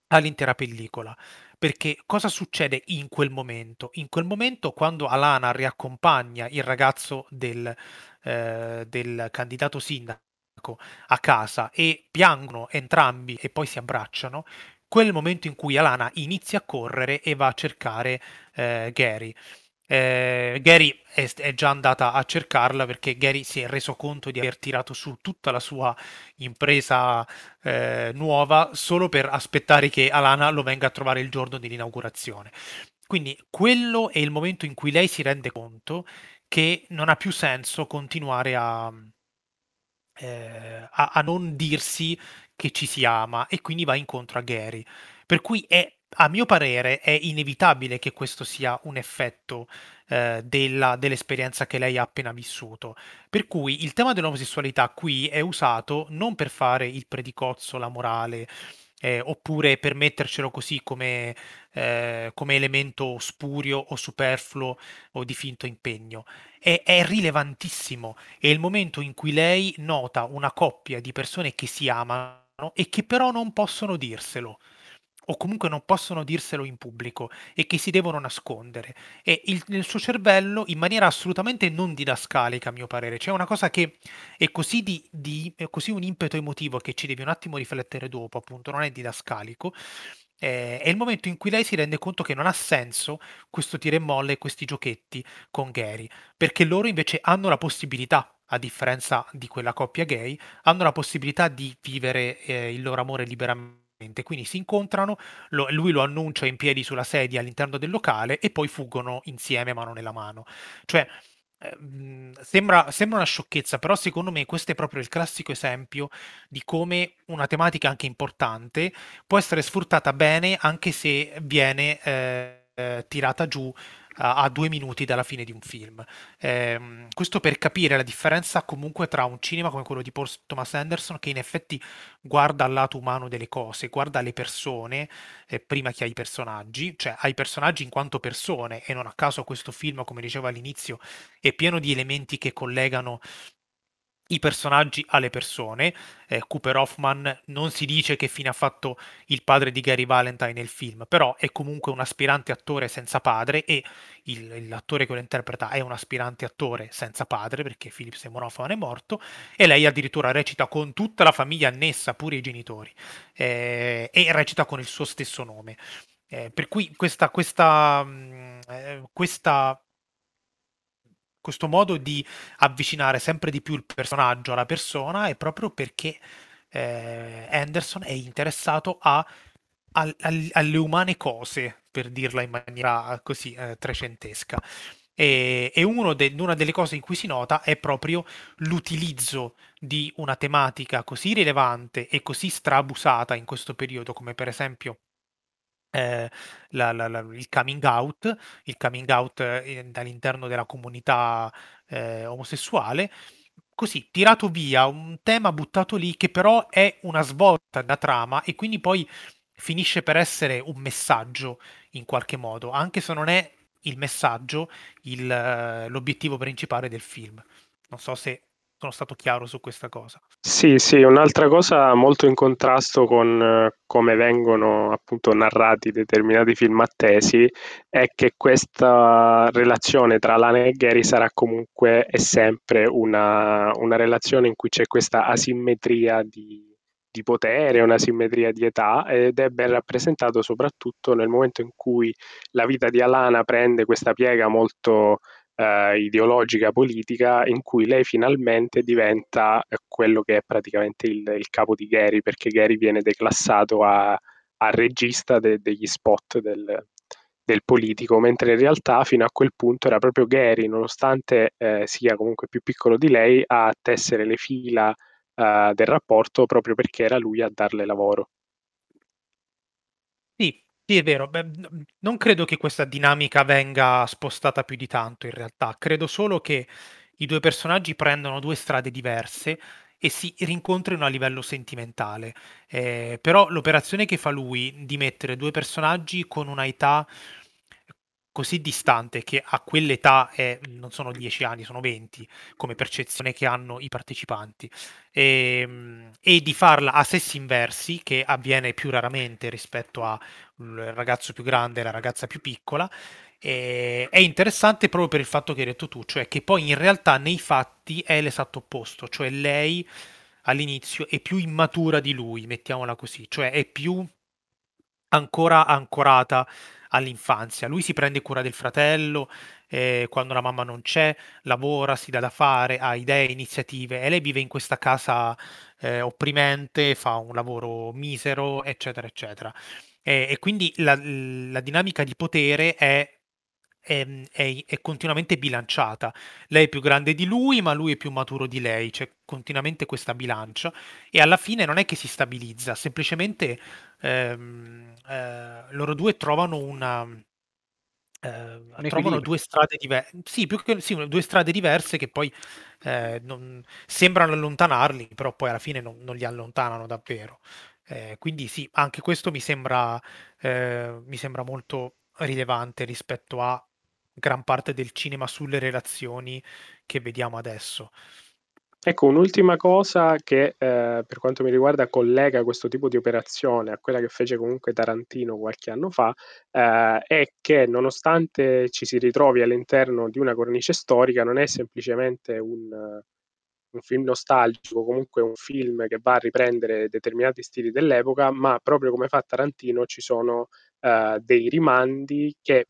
all'intera pellicola. Perché cosa succede in quel momento? In quel momento, quando Alana riaccompagna il ragazzo del, eh, del candidato sindaco Marco ecco, a casa e piangono entrambi e poi si abbracciano, quel momento in cui Alana inizia a correre e va a cercare eh, Gary. Eh, Gary è, è, già andata a cercarla perché Gary si è reso conto di aver tirato su tutta la sua impresa eh, nuova solo per aspettare che Alana lo venga a trovare il giorno dell'inaugurazione. Quindi quello è il momento in cui lei si rende conto che non ha più senso continuare a, eh, a, a, non dirsi che ci si ama e quindi va incontro a Gary. Per cui è, a mio parere è inevitabile che questo sia un effetto eh, della, dell'esperienza che lei ha appena vissuto. Per cui il tema dell'omosessualità qui è usato non per fare il predicozzo, la morale, eh, oppure per mettercelo così come eh, come elemento spurio o superfluo o di finto impegno. È, è rilevantissimo. È il momento in cui lei nota una coppia di persone che si amano e che però non possono dirselo o comunque non possono dirselo in pubblico e che si devono nascondere. E il, nel suo cervello, in maniera assolutamente non didascalica, a mio parere, c'è una cosa che è così, di, di, è così un impeto emotivo che ci devi un attimo riflettere dopo, appunto, non è didascalico, eh, è il momento in cui lei si rende conto che non ha senso questo tira e molle, questi giochetti con Gary, perché loro invece hanno la possibilità a differenza di quella coppia gay, hanno la possibilità di vivere eh, il loro amore liberamente. Quindi si incontrano, lo, lui lo annuncia in piedi sulla sedia all'interno del locale e poi fuggono insieme mano nella mano. Cioè, Ehm, sembra, sembra, una sciocchezza, però secondo me questo è proprio il classico esempio di come una tematica anche importante può essere sfruttata bene anche se viene eh, eh tirata giù a, a, due minuti dalla fine di un film. Eh, questo per capire la differenza comunque tra un cinema come quello di Paul Thomas Anderson che in effetti guarda al lato umano delle cose, guarda le persone eh, prima che ai personaggi, cioè ai personaggi in quanto persone e non a caso questo film, come dicevo all'inizio, è pieno di elementi che collegano i personaggi alle persone. Eh, Cooper Hoffman non si dice che fine ha fatto il padre di Gary Valentine nel film, però è comunque un aspirante attore senza padre e il, l'attore che lo interpreta è un aspirante attore senza padre perché Philip Seymour Hoffman è morto e lei addirittura recita con tutta la famiglia annessa, pure i genitori, eh, e recita con il suo stesso nome. Eh, per cui questa, questa, mm, eh, questa questo modo di avvicinare sempre di più il personaggio alla persona è proprio perché eh, Anderson è interessato a, a, a, alle umane cose, per dirla in maniera così eh, trecentesca. E, e de, una delle cose in cui si nota è proprio l'utilizzo di una tematica così rilevante e così strabusata in questo periodo, come per esempio eh, la, la, la, il coming out, il coming out eh, dall'interno della comunità eh, omosessuale. Così, tirato via un tema buttato lì che però è una svolta da trama e quindi poi finisce per essere un messaggio in qualche modo, anche se non è il messaggio il, eh, l'obiettivo principale del film. Non so se sono stato chiaro su questa cosa. Sì, sì, un'altra cosa molto in contrasto con eh, come vengono appunto narrati determinati film attesi è che questa relazione tra Lana e Gary sarà comunque e sempre una, una relazione in cui c'è questa asimmetria di di potere, una simmetria di età ed è ben rappresentato soprattutto nel momento in cui la vita di Alana prende questa piega molto eh, ideologica politica in cui lei finalmente diventa eh, quello che è praticamente il, il capo di Gary perché Gary viene declassato a, a regista de, degli spot del, del, politico mentre in realtà fino a quel punto era proprio Gary nonostante eh, sia comunque più piccolo di lei a tessere le fila eh, del rapporto proprio perché era lui a darle lavoro sì, è vero. Beh, non credo che questa dinamica venga spostata più di tanto in realtà. Credo solo che i due personaggi prendano due strade diverse e si rincontrino a livello sentimentale. Eh, però l'operazione che fa lui di mettere due personaggi con una età così distante che a quell'età è, non sono 10 anni, sono 20 come percezione che hanno i partecipanti e, ehm, e di farla a sessi inversi che avviene più raramente rispetto al mm, ragazzo più grande e la ragazza più piccola e, eh, è interessante proprio per il fatto che hai detto tu, cioè che poi in realtà nei fatti è l'esatto opposto, cioè lei all'inizio è più immatura di lui, mettiamola così, cioè è più ancora ancorata all'infanzia. Lui si prende cura del fratello eh, quando la mamma non c'è, lavora, si dà da fare, ha idee, iniziative e lei vive in questa casa eh, opprimente, fa un lavoro misero, eccetera, eccetera. E, eh, e quindi la, la, dinamica di potere è, è, è, è continuamente bilanciata. Lei è più grande di lui, ma lui è più maturo di lei, c'è continuamente questa bilancia e alla fine non è che si stabilizza, semplicemente Ehm, eh, loro due trovano una, eh, trovano due strade, diver- sì, che, sì, due strade diverse. che poi eh, non, sembrano allontanarli, però poi alla fine non, non li allontanano davvero. Eh, quindi sì, anche questo mi sembra, eh, mi sembra, molto rilevante rispetto a gran parte del cinema sulle relazioni che vediamo adesso. Ecco, un'ultima cosa che eh, per quanto mi riguarda collega questo tipo di operazione a quella che fece comunque Tarantino qualche anno fa, eh, è che nonostante ci si ritrovi all'interno di una cornice storica, non è semplicemente un, un film nostalgico, comunque un film che va a riprendere determinati stili dell'epoca, ma proprio come fa Tarantino ci sono eh, dei rimandi che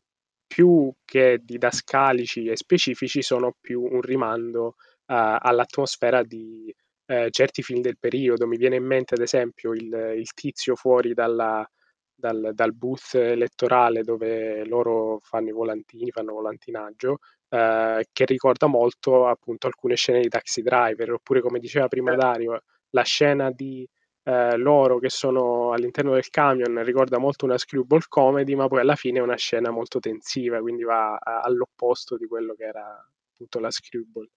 più che didascalici e specifici sono più un rimando a, all'atmosfera di eh, certi film del periodo. Mi viene in mente, ad esempio, il, il tizio fuori dalla, dal, dal, booth elettorale dove loro fanno i volantini, fanno volantinaggio, eh, che ricorda molto appunto alcune scene di Taxi Driver, oppure come diceva prima certo. Dario, la scena di eh, loro che sono all'interno del camion ricorda molto una screwball comedy, ma poi alla fine è una scena molto tensiva, quindi va all'opposto di quello che era appunto la screwball.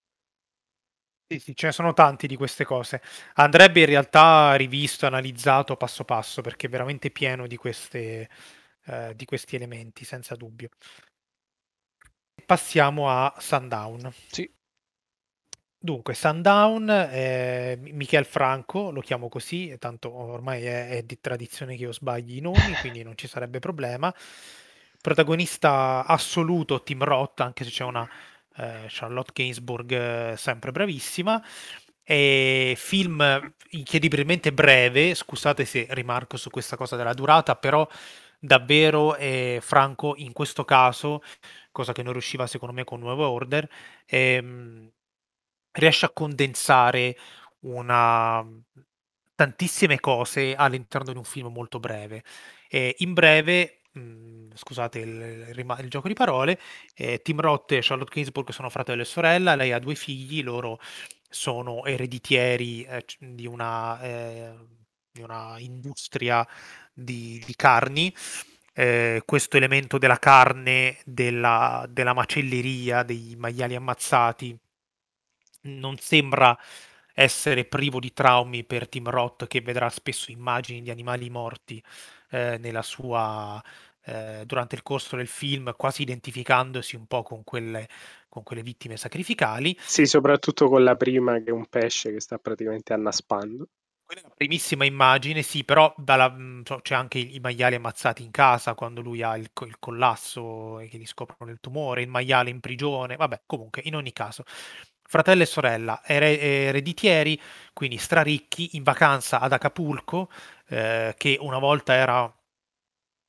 Sì, sì, ce ne sono tanti di queste cose. Andrebbe in realtà rivisto, analizzato passo passo, perché è veramente pieno di, queste, eh, di questi elementi, senza dubbio. Passiamo a Sundown. Sì. Dunque, Sundown, eh, Michel Franco, lo chiamo così, tanto ormai è, è di tradizione che io sbagli i nomi, quindi non ci sarebbe problema. Protagonista assoluto Tim Roth, anche se c'è una eh, Charlotte Gainsbourg, eh, sempre bravissima. E film incredibilmente breve, scusate se rimarco su questa cosa della durata, però davvero eh, Franco in questo caso, cosa che non riusciva secondo me con Nuovo Order, ehm, riesce a condensare una, tantissime cose all'interno di un film molto breve. Eh, in breve Mhmm, scusate il, il, il, gioco di parole, eh, Tim Roth e Charlotte Gainsbourg sono fratello e sorella, lei ha due figli, loro sono ereditieri eh, di, una, eh, di, una, industria di, di carni. Eh, questo elemento della carne, della, della, macelleria, dei maiali ammazzati, non sembra essere privo di traumi per Tim Roth che vedrà spesso immagini di animali morti eh, nella sua eh, durante il corso del film, quasi identificandosi un po' con quelle, con quelle vittime sacrificali. Sì, soprattutto con la prima che è un pesce che sta praticamente annaspando quella è la primissima immagine, sì, però dalla, mm, c'è anche i maiali ammazzati in casa quando lui ha il, il collasso e che gli scoprono il tumore, il maiale in prigione, vabbè, comunque, in ogni caso. Fratello e sorella, ereditieri, quindi straricchi, in vacanza ad Acapulco, eh, che una volta era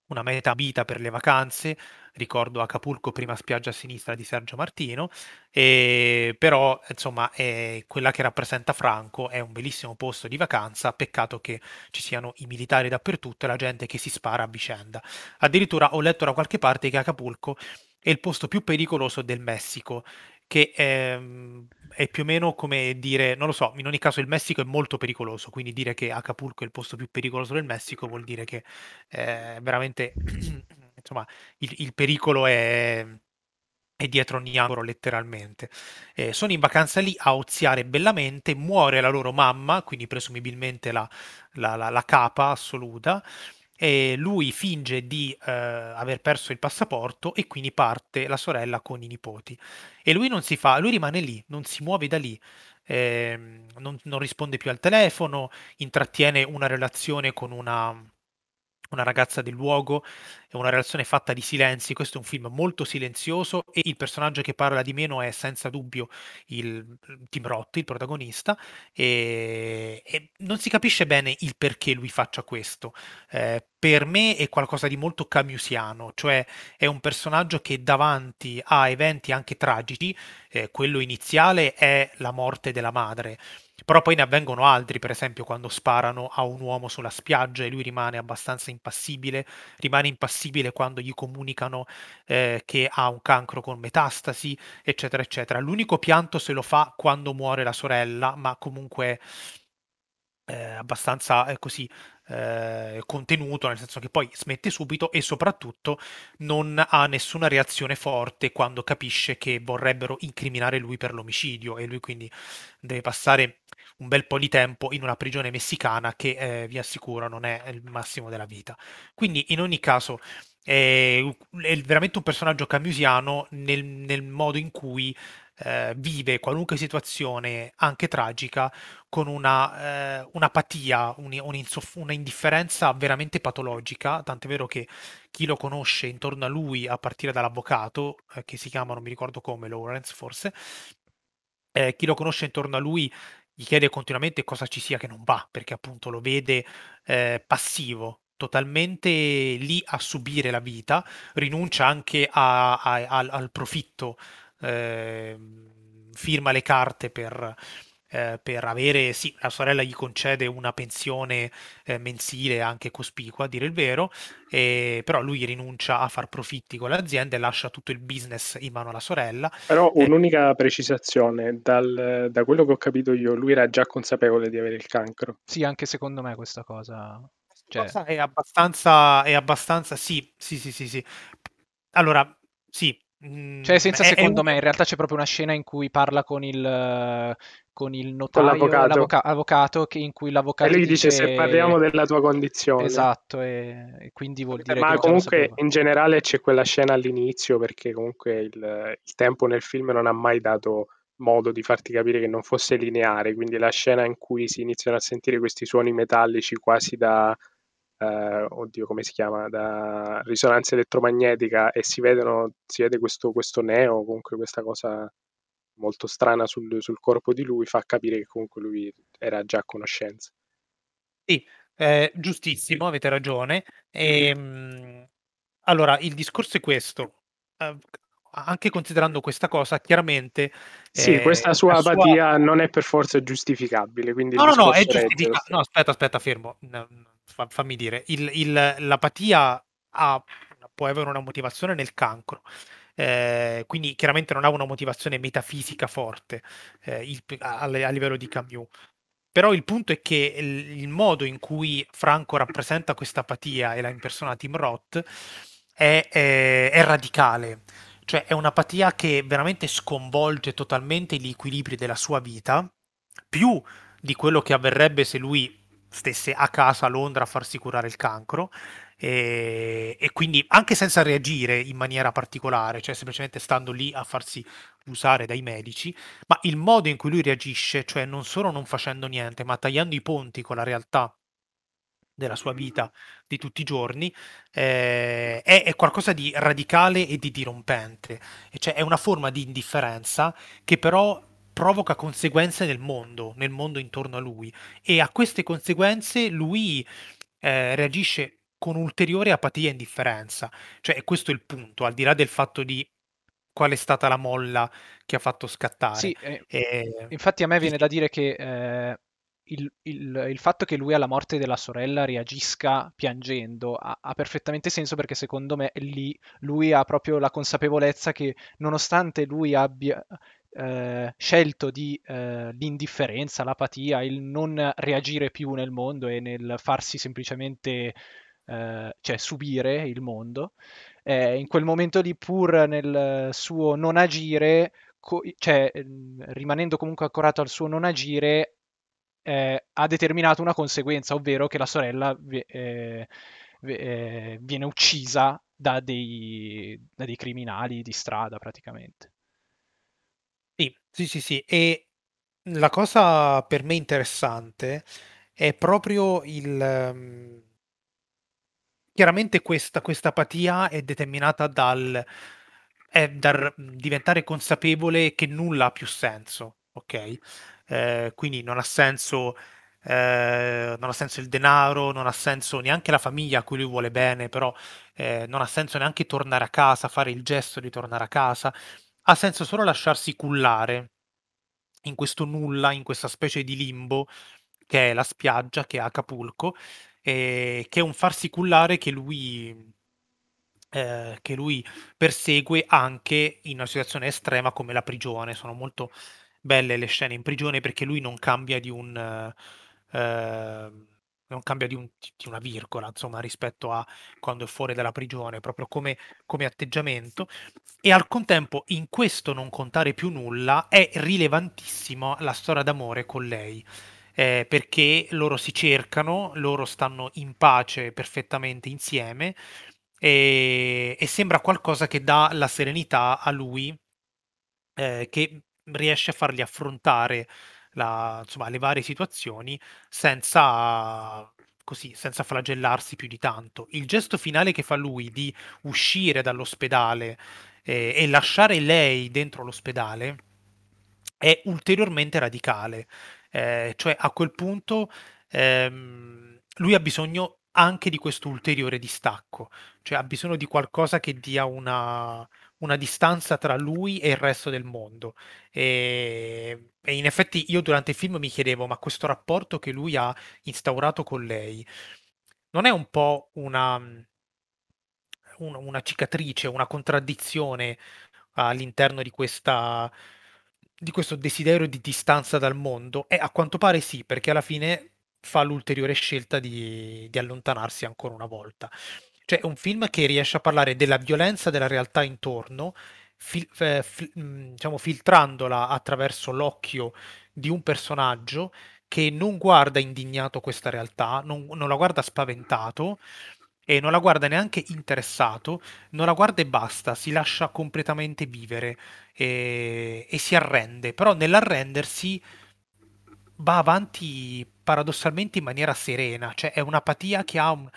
una meta vita per le vacanze, ricordo Acapulco, prima spiaggia a sinistra di Sergio Martino, e però insomma è quella che rappresenta Franco è un bellissimo posto di vacanza, peccato che ci siano i militari dappertutto e la gente che si spara a vicenda. Addirittura ho letto da qualche parte che Acapulco è il posto più pericoloso del Messico che è, ehm, è, più o meno come dire, non lo so, in ogni caso il Messico è molto pericoloso, quindi dire che Acapulco è il posto più pericoloso del Messico vuol dire che eh, veramente, insomma, il, il pericolo è, è dietro ogni angolo letteralmente. Eh, sono in vacanza lì a oziare bellamente, muore la loro mamma, quindi presumibilmente la, la, la, la capa assoluta, e lui finge di eh, aver perso il passaporto e quindi parte la sorella con i nipoti. E lui non si fa, lui rimane lì, non si muove da lì. Eh, non, non, risponde più al telefono, intrattiene una relazione con una, una ragazza del luogo, è una relazione fatta di silenzi, questo è un film molto silenzioso e il personaggio che parla di meno è senza dubbio il mm, Tim Roth, il protagonista, e, e non si capisce bene il perché lui faccia questo. Eh, per me è qualcosa di molto camusiano, cioè è un personaggio che davanti a eventi anche tragici, eh, quello iniziale è la morte della madre, però poi ne avvengono altri, per esempio quando sparano a un uomo sulla spiaggia e lui rimane abbastanza impassibile, rimane impassibile quando gli comunicano eh, che ha un cancro con metastasi, eccetera, eccetera. L'unico pianto se lo fa quando muore la sorella, ma comunque eh, abbastanza eh, così eh, contenuto, nel senso che poi smette subito e soprattutto non ha nessuna reazione forte quando capisce che vorrebbero incriminare lui per l'omicidio e lui quindi deve passare un bel po' di tempo in una prigione messicana che eh, vi assicuro non è il massimo della vita. Quindi in ogni caso è, è veramente un personaggio camusiano nel, nel modo in cui eh, vive qualunque situazione, anche tragica, con una, eh, un'apatia, un, un'insoff- un'indifferenza veramente patologica, tant'è vero che chi lo conosce intorno a lui, a partire dall'avvocato, eh, che si chiama, non mi ricordo come, Lawrence forse, eh, chi lo conosce intorno a lui gli chiede continuamente cosa ci sia che non va, perché appunto lo vede eh, passivo, totalmente lì a subire la vita, rinuncia anche a, a, a, al profitto, eh, firma le carte per, eh, per avere, sì, la sorella gli concede una pensione eh, mensile anche cospicua, a dire il vero, e, però lui rinuncia a far profitti con l'azienda e lascia tutto il business in mano alla sorella. Però eh, un'unica precisazione, dal, da quello che ho capito io, lui era già consapevole di avere il cancro. Sì, anche secondo me questa cosa... Cioè... cosa è abbastanza, è abbastanza, sì, sì, sì, sì, sì. Allora, sì, mm, cioè, senza è, secondo è un... me, in realtà c'è proprio una scena in cui parla con il, con il notaio, con l'avvocato, l'avvoca- avvocato che, in cui l'avvocato e lui dice, se parliamo della tua condizione. Esatto, e, e quindi vuol eh, dire... Ma comunque in generale c'è quella scena all'inizio perché comunque il, il tempo nel film non ha mai dato modo di farti capire che non fosse lineare, quindi la scena in cui si iniziano a sentire questi suoni metallici quasi da, eh, oddio come si chiama, da risonanza elettromagnetica e si, vedono, si vede questo, questo neo, comunque questa cosa molto strana sul, sul, corpo di lui fa capire che comunque lui era già a conoscenza. Sì, eh, giustissimo, avete ragione. E, mm. allora, il discorso è questo. Uh, anche considerando questa cosa, chiaramente... Sì, eh, questa sua apatia sua... non è per forza giustificabile. No, no, no, è giustificabile. No, aspetta, aspetta, fermo. No, fammi dire. Il, il, l'apatia ha, può avere una motivazione nel cancro. Eh, quindi chiaramente non ha una motivazione metafisica forte eh, il, a, a, livello di Camus. Però il punto è che il, il modo in cui Franco rappresenta questa apatia e la impersona Tim Roth è, è, è radicale, cioè è un'apatia che veramente sconvolge totalmente gli equilibri della sua vita, più di quello che avverrebbe se lui stesse a casa a Londra a farsi curare il cancro, e, eh, e, quindi anche senza reagire in maniera particolare, cioè semplicemente stando lì a farsi usare dai medici, ma il modo in cui lui reagisce, cioè non solo non facendo niente, ma tagliando i ponti con la realtà della sua vita di tutti i giorni, eh, è, è, qualcosa di radicale e di dirompente, e cioè è una forma di indifferenza che però provoca conseguenze nel mondo, nel mondo intorno a lui, e a queste conseguenze lui eh, reagisce con ulteriore apatia e indifferenza. Cioè, questo è il punto, al di là del fatto di qual è stata la molla che ha fatto scattare. Sì, eh, e... infatti a me viene da dire che eh, il, il, il, fatto che lui alla morte della sorella reagisca piangendo ha, ha perfettamente senso perché secondo me lì lui ha proprio la consapevolezza che nonostante lui abbia eh, scelto di eh, l'indifferenza, l'apatia, il non reagire più nel mondo e nel farsi semplicemente eh, cioè subire il mondo, eh, in quel momento lì pur nel suo non agire, co- cioè ehm, rimanendo comunque accorato al suo non agire, eh, ha determinato una conseguenza, ovvero che la sorella eh, eh, viene uccisa da dei, da dei criminali di strada praticamente. Sì, sì, sì, sì. E la cosa per me interessante è proprio il, ehm, chiaramente questa, questa apatia è determinata dal, è dal diventare consapevole che nulla ha più senso, ok? Eh, quindi non ha senso... Eh, non ha senso il denaro, non ha senso neanche la famiglia a cui lui vuole bene, però eh, non ha senso neanche tornare a casa, fare il gesto di tornare a casa, ha senso solo lasciarsi cullare in questo nulla, in questa specie di limbo che è la spiaggia, che è Acapulco, eh, che è un farsicullare che lui, eh, che lui persegue anche in una situazione estrema come la prigione. Sono molto belle le scene in prigione perché lui non cambia di un... Eh, non cambia di, un, di, una virgola, insomma, rispetto a quando è fuori dalla prigione, proprio come, come, atteggiamento. E al contempo, in questo non contare più nulla, è rilevantissima la storia d'amore con lei, eh, perché loro si cercano, loro stanno in pace perfettamente insieme e, e sembra qualcosa che dà la serenità a lui eh, che riesce a fargli affrontare la, insomma, le varie situazioni senza così, senza flagellarsi più di tanto. Il gesto finale che fa lui di uscire dall'ospedale eh, e lasciare lei dentro l'ospedale è ulteriormente radicale, eh, cioè a quel punto ehm, lui ha bisogno anche di questo ulteriore distacco, cioè ha bisogno di qualcosa che dia una, una distanza tra lui e il resto del mondo. E, e, in effetti io durante il film mi chiedevo, ma questo rapporto che lui ha instaurato con lei non è un po' una, un, una cicatrice, una contraddizione all'interno di questa di questo desiderio di distanza dal mondo? E a quanto pare sì, perché alla fine fa l'ulteriore scelta di, di allontanarsi ancora una volta. Cioè è un film che riesce a parlare della violenza della realtà intorno, fil- eh, fil- mm, diciamo filtrandola attraverso l'occhio di un personaggio che non guarda indignato questa realtà, non, non la guarda spaventato, e non la guarda neanche interessato, non la guarda e basta, si lascia completamente vivere e, e si arrende, però nell'arrendersi va avanti paradossalmente in maniera serena, cioè è un'apatia che ha un,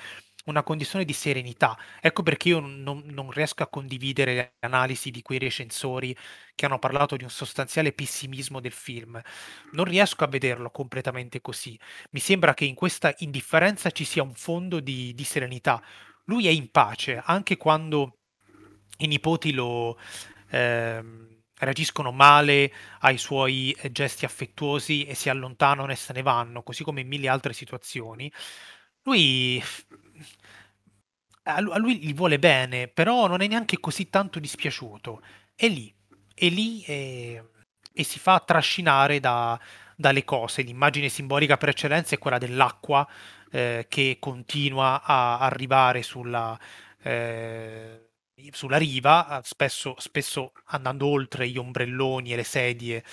una condizione di serenità. Ecco perché io non, non, riesco a condividere le analisi di quei recensori che hanno parlato di un sostanziale pessimismo del film. Non riesco a vederlo completamente così. Mi sembra che in questa indifferenza ci sia un fondo di, di serenità. Lui è in pace, anche quando i nipoti lo... Ehm, reagiscono male ai suoi eh, gesti affettuosi e si allontanano e se ne vanno, così come in mille altre situazioni. Lui a lui gli vuole bene, però non è neanche così tanto dispiaciuto. È lì, è lì e, e si fa trascinare da, dalle cose. L'immagine simbolica per eccellenza è quella dell'acqua eh, che continua a arrivare sulla, eh, sulla riva, spesso, spesso andando oltre gli ombrelloni e le sedie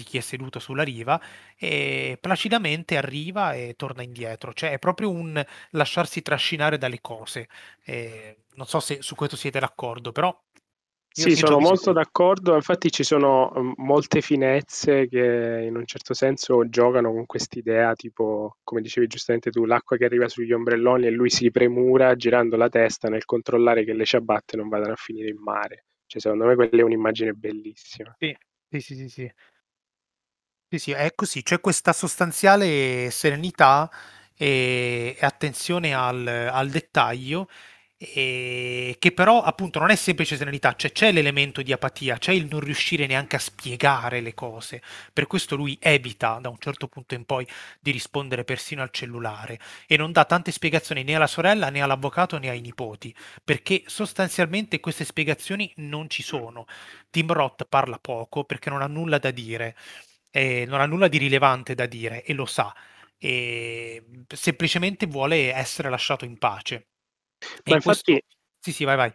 di chi è seduto sulla riva e placidamente arriva e torna indietro, cioè è proprio un lasciarsi trascinare dalle cose. Eh, non so se su questo siete d'accordo, però... Sì, sono molto d'accordo, infatti ci sono molte finezze che in un certo senso giocano con quest'idea, tipo come dicevi giustamente tu, l'acqua che arriva sugli ombrelloni e lui si premura girando la testa nel controllare che le ciabatte non vadano a finire in mare. Cioè, secondo me quella è un'immagine bellissima. Sì, sì, sì, sì, sì. Sì, sì, è così, c'è questa sostanziale serenità e attenzione al al dettaglio, ehm, che però appunto non è semplice serenità, cioè c'è l'elemento di apatia, c'è il non riuscire neanche a spiegare le cose. Per questo lui evita, da un certo punto in poi, di rispondere persino al cellulare e non dà tante spiegazioni né alla sorella, né all'avvocato, né ai nipoti, perché sostanzialmente queste spiegazioni non ci sono. Tim Roth parla poco perché non ha nulla da dire eh, non ha nulla di rilevante da dire e lo sa, e semplicemente vuole essere lasciato in pace. Ma e infatti... Questo... Sì, sì, vai, vai.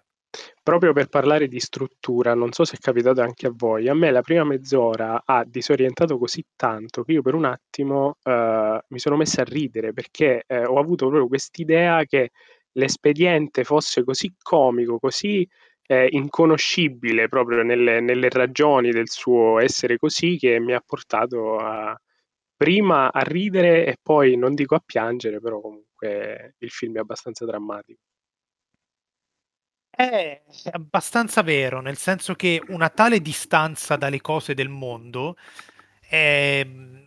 Proprio per parlare di struttura, non so se è capitato anche a voi, a me la prima mezz'ora ha disorientato così tanto che io per un attimo eh, mi sono messa a ridere perché eh, ho avuto proprio quest'idea che l'espediente fosse così comico, così eh, inconoscibile proprio nelle, nelle, ragioni del suo essere così che mi ha portato a, prima a ridere e poi non dico a piangere, però comunque il film è abbastanza drammatico. È abbastanza vero, nel senso che una tale distanza dalle cose del mondo è, ehm,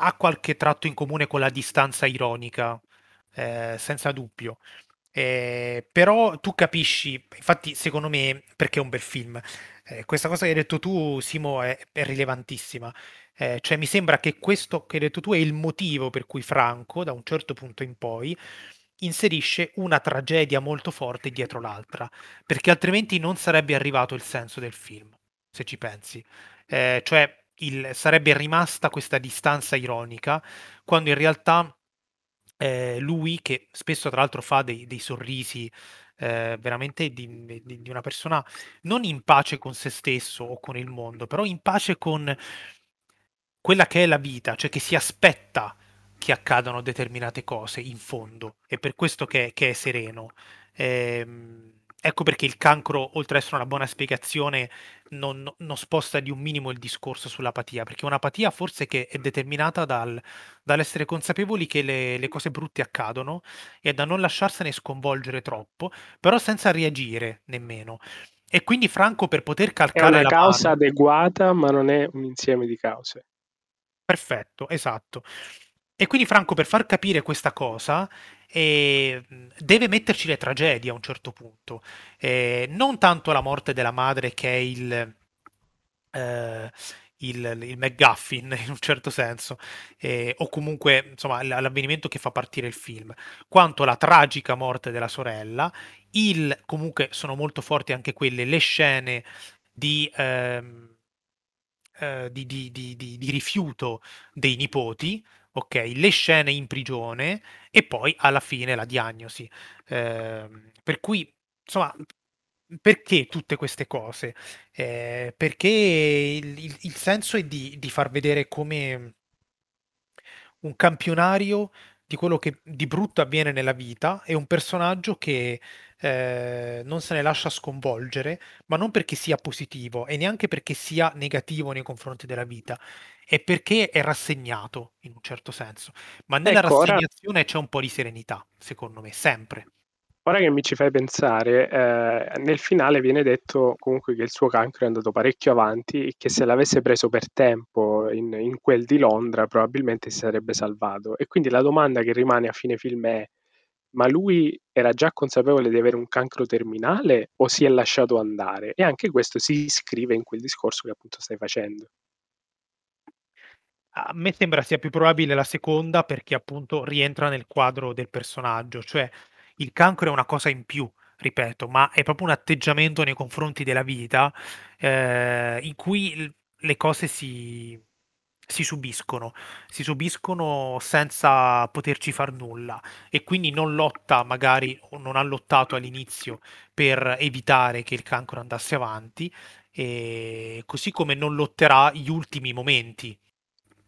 ha qualche tratto in comune con la distanza ironica, eh, senza dubbio. Eh, però tu capisci, infatti secondo me, perché è un bel film. Eh, questa cosa che hai detto tu, Simo, è, è rilevantissima. Eh, cioè mi sembra che questo che hai detto tu è il motivo per cui Franco, da un certo punto in poi, inserisce una tragedia molto forte dietro l'altra, perché altrimenti non sarebbe arrivato il senso del film, se ci pensi. Eh, cioè il, sarebbe rimasta questa distanza ironica, quando in realtà eh, lui che spesso tra l'altro fa dei, dei sorrisi eh, veramente di, di, di, una persona non in pace con se stesso o con il mondo, però in pace con quella che è la vita, cioè che si aspetta che accadano determinate cose in fondo, è per questo che, che è sereno. Eh, Ecco perché il cancro, oltre ad essere una buona spiegazione, non, non, sposta di un minimo il discorso sull'apatia, perché un'apatia forse che è determinata dal, dall'essere consapevoli che le, le, cose brutte accadono e da non lasciarsene sconvolgere troppo, però senza reagire nemmeno. E quindi Franco per poter calcolare... È una causa mano, adeguata, ma non è un insieme di cause. Perfetto, esatto. E quindi Franco, per far capire questa cosa, eh, deve metterci le tragedie a un certo punto. Eh, non tanto la morte della madre che è il... Eh, il, il McGuffin in un certo senso, eh, o comunque insomma, l- l'avvenimento che fa partire il film, quanto la tragica morte della sorella, il, comunque sono molto forti anche quelle, le scene di, ehm, eh, di, di, di rifiuto dei nipoti, ok, le scene in prigione e poi alla fine la diagnosi. Eh, per cui, insomma, perché tutte queste cose? Eh, perché il, il, il, senso è di, di, far vedere come un campionario di quello che di brutto avviene nella vita e un personaggio che eh, non se ne lascia sconvolgere, ma non perché sia positivo e neanche perché sia negativo nei confronti della vita, è perché è rassegnato in un certo senso. Ma nella ecco, rassegnazione ora... c'è un po' di serenità, secondo me, sempre. Ora che mi ci fai pensare, eh, nel finale viene detto comunque che il suo cancro è andato parecchio avanti e che se l'avesse preso per tempo in, in quel di Londra probabilmente si sarebbe salvato. E quindi la domanda che rimane a fine film è ma lui era già consapevole di avere un cancro terminale o si è lasciato andare? E anche questo si iscrive in quel discorso che appunto stai facendo. A me sembra sia più probabile la seconda perché appunto rientra nel quadro del personaggio, cioè il cancro è una cosa in più, ripeto, ma è proprio un atteggiamento nei confronti della vita eh, in cui le cose si, si subiscono, si subiscono senza poterci far nulla e quindi non lotta magari o non ha lottato all'inizio per evitare che il cancro andasse avanti, e così come non lotterà gli ultimi momenti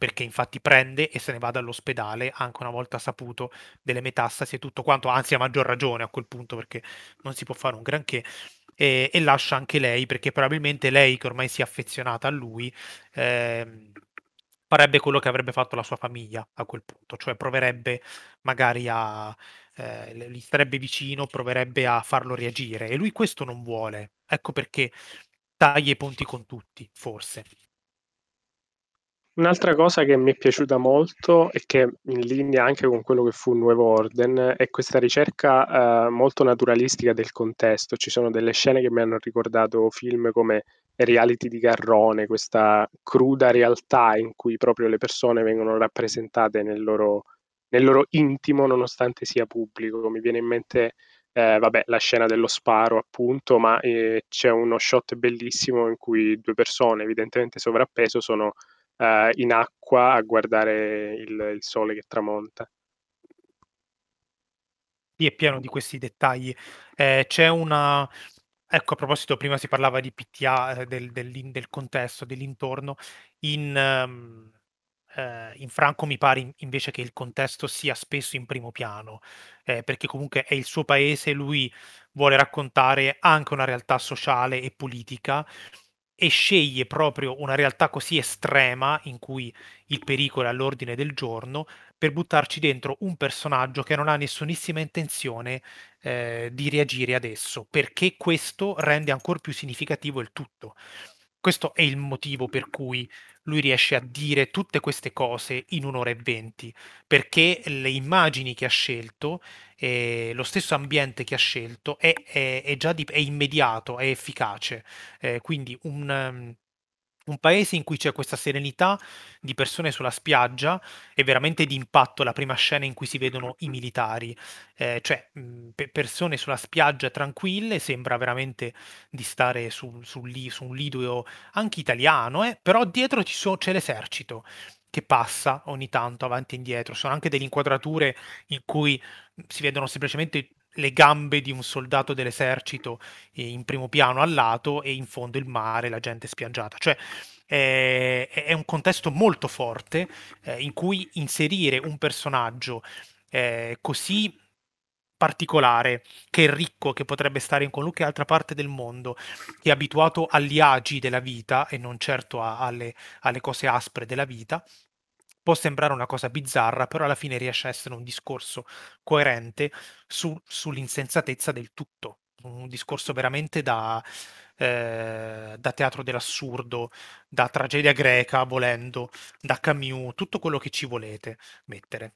perché infatti prende e se ne va dall'ospedale anche una volta saputo delle metastasi e tutto quanto, anzi a maggior ragione a quel punto perché non si può fare un granché e, e lascia anche lei perché probabilmente lei che ormai si è affezionata a lui eh, farebbe quello che avrebbe fatto la sua famiglia a quel punto, cioè proverebbe magari a eh, gli starebbe vicino, proverebbe a farlo reagire e lui questo non vuole. Ecco perché taglia i ponti con tutti, forse. Un'altra cosa che mi è piaciuta molto e che in linea anche con quello che fu il Nuovo Orden è questa ricerca eh, molto naturalistica del contesto. Ci sono delle scene che mi hanno ricordato film come Reality di Garrone, questa cruda realtà in cui proprio le persone vengono rappresentate nel loro, nel loro intimo nonostante sia pubblico. Mi viene in mente eh, vabbè, la scena dello sparo, appunto, ma eh, c'è uno shot bellissimo in cui due persone, evidentemente sovrappeso, sono eh, in acqua a guardare il, il sole che tramonta è pieno di questi dettagli. Eh, c'è una. Ecco, a proposito, prima si parlava di PTA, eh, del, del, del, contesto, dell'intorno. In, um, eh, in Franco mi pare invece che il contesto sia spesso in primo piano, eh, perché comunque è il suo paese, lui vuole raccontare anche una realtà sociale e politica e sceglie proprio una realtà così estrema in cui il pericolo è all'ordine del giorno per buttarci dentro un personaggio che non ha nessunissima intenzione eh, di reagire adesso, perché questo rende ancora più significativo il tutto. Questo è il motivo per cui lui riesce a dire tutte queste cose in un'ora e venti, perché le immagini che ha scelto, eh, lo stesso ambiente che ha scelto, è, è, è già di, è immediato, è efficace. Eh, quindi un, ehm, un paese in cui c'è questa serenità di persone sulla spiaggia è veramente di impatto la prima scena in cui si vedono i militari, eh, cioè mh, persone sulla spiaggia tranquille, sembra veramente di stare su, su, li- su un lido anche italiano, eh, però dietro so- c'è l'esercito che passa ogni tanto avanti e indietro, sono anche delle inquadrature in cui si vedono semplicemente le gambe di un soldato dell'esercito eh, in primo piano al lato e in fondo il mare, la gente spiaggiata. Cioè eh, è un contesto molto forte eh, in cui inserire un personaggio eh, così particolare, che è ricco, che potrebbe stare in qualunque altra parte del mondo, che è abituato agli agi della vita e non certo a, alle, alle cose aspre della vita, Può sembrare una cosa bizzarra, però alla fine riesce a essere un discorso coerente su, sull'insensatezza del tutto. Un discorso veramente da, eh, da teatro dell'assurdo, da tragedia greca, volendo, da Camus, tutto quello che ci volete mettere.